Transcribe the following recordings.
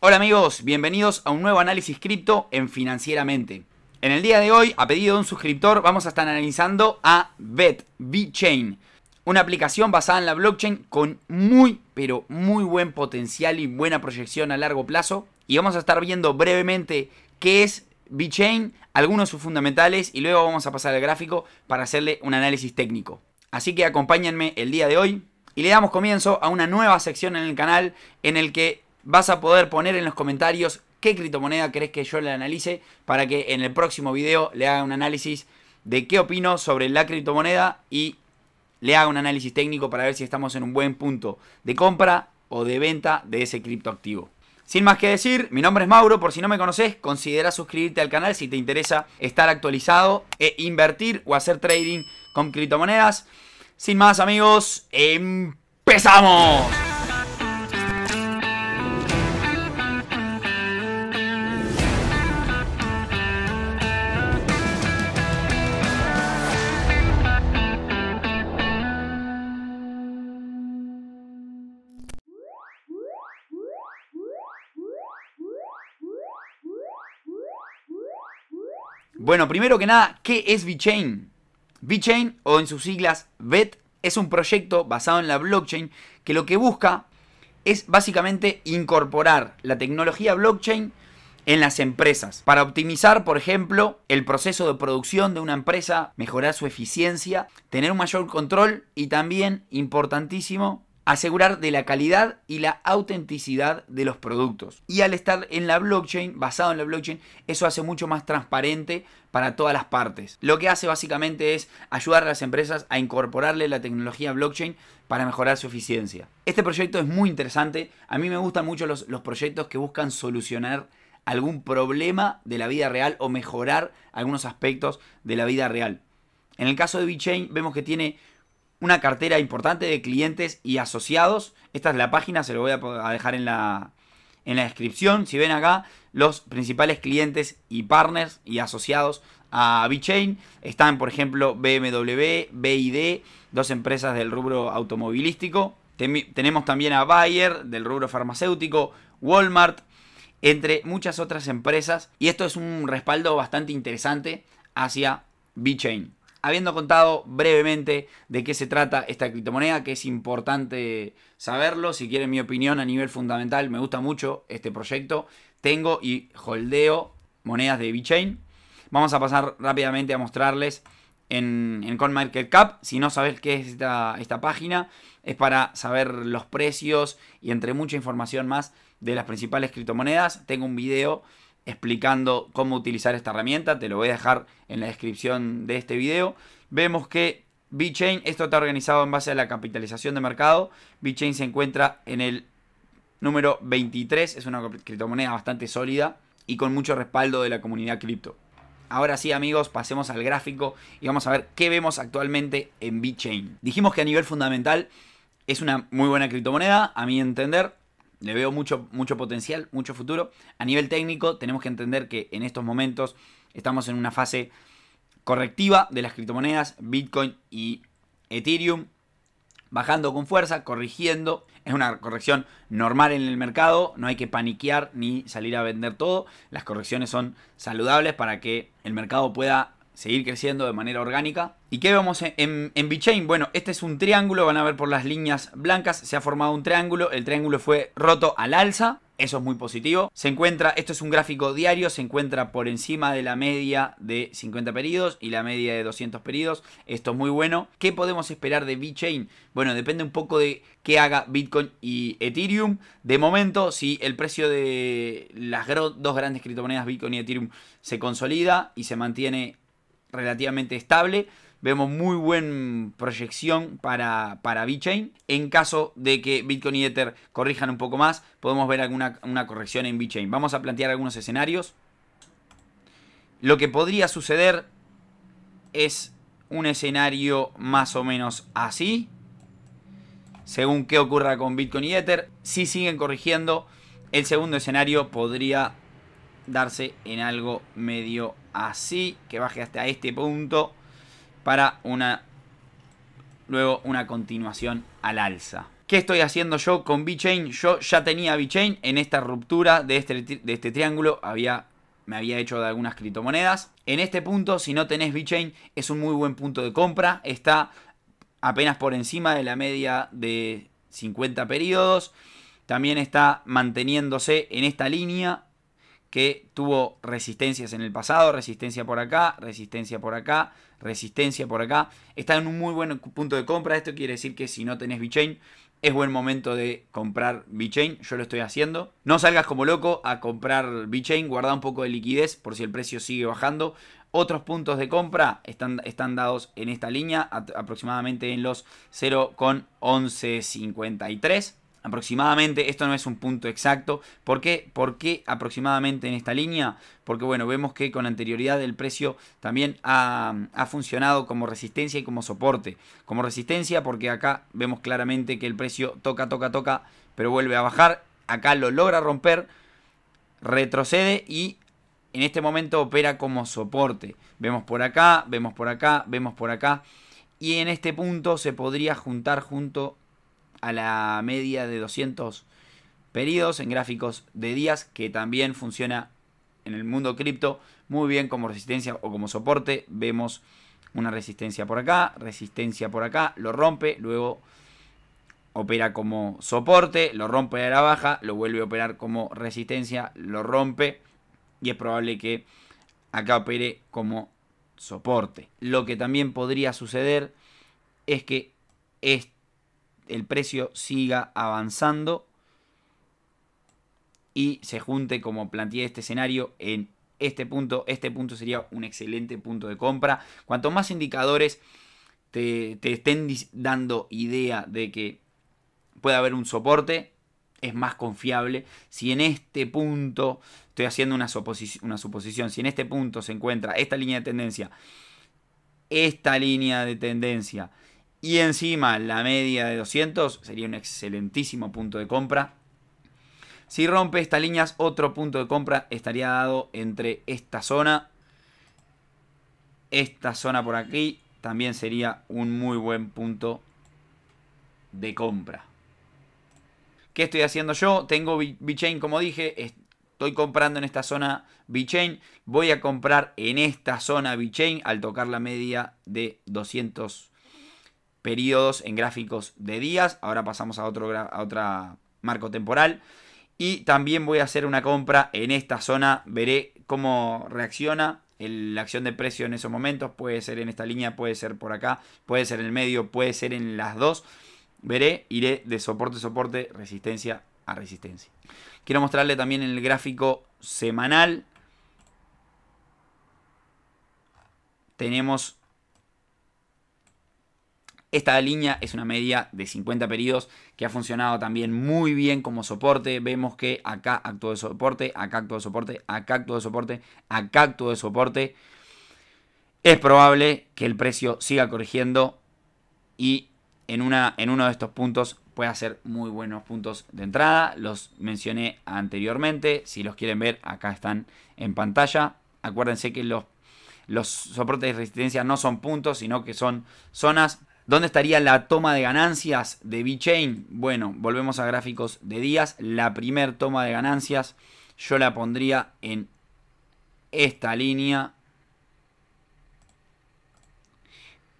Hola amigos, bienvenidos a un nuevo análisis cripto en Financieramente. En el día de hoy, a pedido de un suscriptor, vamos a estar analizando a BET, chain una aplicación basada en la blockchain con muy, pero muy buen potencial y buena proyección a largo plazo. Y vamos a estar viendo brevemente qué es V-Chain, algunos de sus fundamentales y luego vamos a pasar al gráfico para hacerle un análisis técnico. Así que acompáñenme el día de hoy y le damos comienzo a una nueva sección en el canal en el que vas a poder poner en los comentarios qué criptomoneda crees que yo le analice para que en el próximo video le haga un análisis de qué opino sobre la criptomoneda y le haga un análisis técnico para ver si estamos en un buen punto de compra o de venta de ese criptoactivo. Sin más que decir, mi nombre es Mauro, por si no me conoces, considera suscribirte al canal si te interesa estar actualizado e invertir o hacer trading con criptomonedas. Sin más amigos, empezamos. Bueno, primero que nada, ¿qué es VeChain? VeChain, o en sus siglas VET es un proyecto basado en la blockchain que lo que busca es básicamente incorporar la tecnología blockchain en las empresas para optimizar, por ejemplo, el proceso de producción de una empresa, mejorar su eficiencia, tener un mayor control y también, importantísimo, asegurar de la calidad y la autenticidad de los productos. Y al estar en la blockchain, basado en la blockchain, eso hace mucho más transparente para todas las partes. Lo que hace básicamente es ayudar a las empresas a incorporarle la tecnología blockchain para mejorar su eficiencia. Este proyecto es muy interesante, a mí me gustan mucho los, proyectos que buscan solucionar algún problema de la vida real o mejorar algunos aspectos de la vida real. En el caso de VeChain vemos que tiene una cartera importante de clientes y asociados. Esta es la página, se lo voy a dejar en la, en la descripción. Si ven acá, los principales clientes y partners y asociados a VeChain están, por ejemplo, BMW, BID, dos empresas del rubro automovilístico. tenemos también a Bayer, del rubro farmacéutico, Walmart, entre muchas otras empresas. Y esto es un respaldo bastante interesante hacia VeChain habiendo contado brevemente de qué se trata esta criptomoneda, que es importante saberlo. Si quieren mi opinión a nivel fundamental, me gusta mucho este proyecto. Tengo y holdeo monedas de VeChain. Vamos a pasar rápidamente a mostrarles en, en CoinMarketCap. Si no sabes qué es esta, esta página, es para saber los precios y entre mucha información más de las principales criptomonedas. Tengo un video explicando cómo utilizar esta herramienta, te lo voy a dejar en la descripción de este video. Vemos que VeChain, esto está organizado en base a la capitalización de mercado, VeChain se encuentra en el número 23, es una criptomoneda bastante sólida y con mucho respaldo de la comunidad cripto. Ahora sí amigos, pasemos al gráfico y vamos a ver qué vemos actualmente en VeChain. Dijimos que a nivel fundamental es una muy buena criptomoneda, a mi entender, le veo mucho, mucho potencial, mucho futuro. A nivel técnico, tenemos que entender que en estos momentos estamos en una fase correctiva de las criptomonedas, Bitcoin y Ethereum, bajando con fuerza, corrigiendo. Es una corrección normal en el mercado, no hay que paniquear ni salir a vender todo. Las correcciones son saludables para que el mercado pueda seguir creciendo de manera orgánica ¿Y qué vemos en, en, Bueno, este es un triángulo, van a ver por las líneas blancas, se ha formado un triángulo, el triángulo fue roto al alza, eso es muy positivo. Se encuentra, esto es un gráfico diario, se encuentra por encima de la media de 50 pedidos y la media de 200 pedidos. Esto es muy bueno. ¿Qué podemos esperar de VeChain? Bueno, depende un poco de qué haga Bitcoin y Ethereum. De momento, si el precio de las dos grandes criptomonedas, Bitcoin y Ethereum, se consolida y se mantiene relativamente estable, Vemos muy buena proyección para, para VeChain. En caso de que Bitcoin y Ether corrijan un poco más, podemos ver alguna una corrección en VeChain. Vamos a plantear algunos escenarios. Lo que podría suceder es un escenario más o menos así. Según qué ocurra con Bitcoin y Ether, si siguen corrigiendo, el segundo escenario podría darse en algo medio así, que baje hasta este punto para una luego una continuación al alza. ¿Qué estoy haciendo yo con VeChain? Yo ya tenía VeChain en esta ruptura de este, de este triángulo, había, me había hecho de algunas criptomonedas. En este punto, si no tenés VeChain, es un muy buen punto de compra. Está apenas por encima de la media de 50 periodos. También está manteniéndose en esta línea que tuvo resistencias en el pasado, resistencia por acá, resistencia por acá, resistencia por acá. Está en un muy buen punto de compra. Esto quiere decir que si no tenés VeChain, es buen momento de comprar VeChain. Yo lo estoy haciendo. No salgas como loco a comprar VeChain. Guarda un poco de liquidez por si el precio sigue bajando. Otros puntos de compra están, están dados en esta línea, aproximadamente en los 0,1153 aproximadamente, esto no es un punto exacto, ¿por qué? ¿Por qué aproximadamente en esta línea? Porque bueno, vemos que con anterioridad el precio también ha, ha, funcionado como resistencia y como soporte. Como resistencia porque acá vemos claramente que el precio toca, toca, toca, pero vuelve a bajar, acá lo logra romper, retrocede y... En este momento opera como soporte. Vemos por acá, vemos por acá, vemos por acá. Y en este punto se podría juntar junto a la media de 200 periodos en gráficos de días que también funciona en el mundo cripto muy bien como resistencia o como soporte. Vemos una resistencia por acá, resistencia por acá, lo rompe, luego opera como soporte, lo rompe a la baja, lo vuelve a operar como resistencia, lo rompe y es probable que acá opere como soporte. Lo que también podría suceder es que este el precio siga avanzando y se junte como planteé este escenario en este punto. Este punto sería un excelente punto de compra. Cuanto más indicadores te, estén dando idea de que puede haber un soporte, es más confiable. Si en este punto, estoy haciendo una, una, suposición, si en este punto se encuentra esta línea de tendencia, esta línea de tendencia y encima la media de 200 sería un excelentísimo punto de compra. Si rompe estas líneas, otro punto de compra estaría dado entre esta zona. Esta zona por aquí también sería un muy buen punto de compra. ¿Qué estoy haciendo yo? Tengo B-Chain, como dije, estoy comprando en esta zona B-Chain. Voy a comprar en esta zona B-Chain. al tocar la media de 200 periodos en gráficos de días. Ahora pasamos a, otro, a otra marco temporal. Y también voy a hacer una compra en esta zona. Veré cómo reacciona la acción de precio en esos momentos. Puede ser en esta línea, puede ser por acá, puede ser en el medio, puede ser en las dos. Veré, iré de soporte a soporte, resistencia a resistencia. Quiero mostrarle también el gráfico semanal. Tenemos esta línea es una media de 50 periodos que ha funcionado también muy bien como soporte. Vemos que acá actuó de soporte, acá actúa de soporte, acá actúa de soporte, acá actúa de soporte. Es probable que el precio siga corrigiendo y en, una, en uno de estos puntos pueda ser muy buenos puntos de entrada. Los mencioné anteriormente. Si los quieren ver, acá están en pantalla. Acuérdense que los, los soportes de resistencia no son puntos, sino que son zonas ¿Dónde estaría la toma de ganancias de b Bueno, volvemos a gráficos de días. La primer toma de ganancias yo la pondría en esta línea.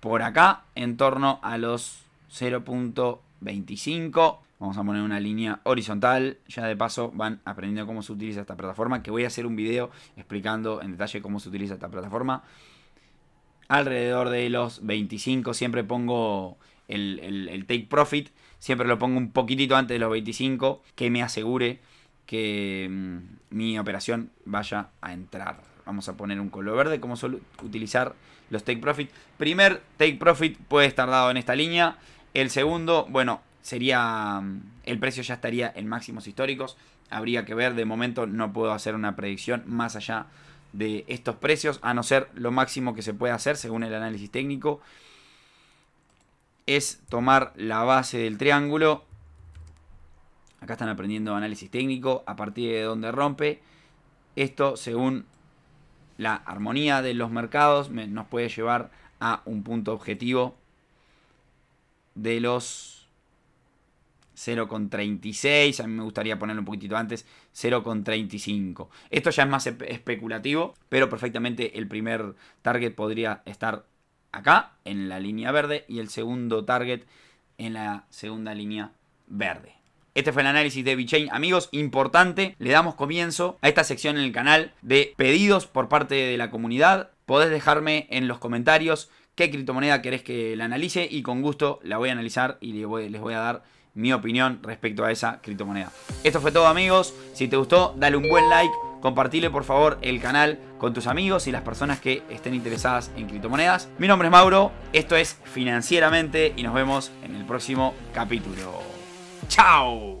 Por acá, en torno a los 0.25. Vamos a poner una línea horizontal. Ya de paso van aprendiendo cómo se utiliza esta plataforma. Que voy a hacer un video explicando en detalle cómo se utiliza esta plataforma alrededor de los 25. Siempre pongo el, take profit, siempre lo pongo un poquitito antes de los 25, que me asegure que mm, mi operación vaya a entrar. Vamos a poner un color verde, como suelo utilizar los take profit. Primer take profit puede estar dado en esta línea. El segundo, bueno, sería mm, el precio ya estaría en máximos históricos. Habría que ver, de momento no puedo hacer una predicción más allá de estos precios, a no ser lo máximo que se puede hacer según el análisis técnico, es tomar la base del triángulo. Acá están aprendiendo análisis técnico, a partir de donde rompe. Esto según la armonía de los mercados nos puede llevar a un punto objetivo de los 0,36, a mí me gustaría ponerlo un poquitito antes, 0,35. Esto ya es más especulativo, pero perfectamente el primer target podría estar acá, en la línea verde, y el segundo target en la segunda línea verde. Este fue el análisis de VeChain. Amigos, importante, le damos comienzo a esta sección en el canal de pedidos por parte de la comunidad. Podés dejarme en los comentarios qué criptomoneda querés que la analice y con gusto la voy a analizar y les voy a dar mi opinión respecto a esa criptomoneda. Esto fue todo amigos, si te gustó dale un buen like, compartile por favor el canal con tus amigos y las personas que estén interesadas en criptomonedas. Mi nombre es Mauro, esto es Financieramente y nos vemos en el próximo capítulo. ¡Chao!